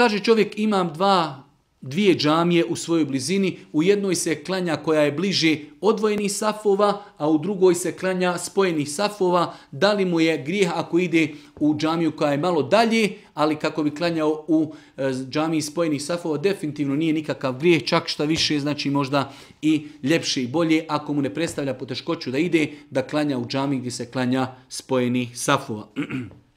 Kaže čovjek imam dva, dvije džamije u svojoj blizini, u jednoj se klanja koja je bliže odvojeni safova, a u drugoj se klanja spojenih safova, da li mu je grijeh ako ide u džamiju koja je malo dalje, ali kako bi klanjao u e, džamiji spojenih safova, definitivno nije nikakav grijeh, čak šta više, znači možda i ljepše i bolje, ako mu ne predstavlja poteškoću da ide, da klanja u džamiji gdje se klanja spojenih safova.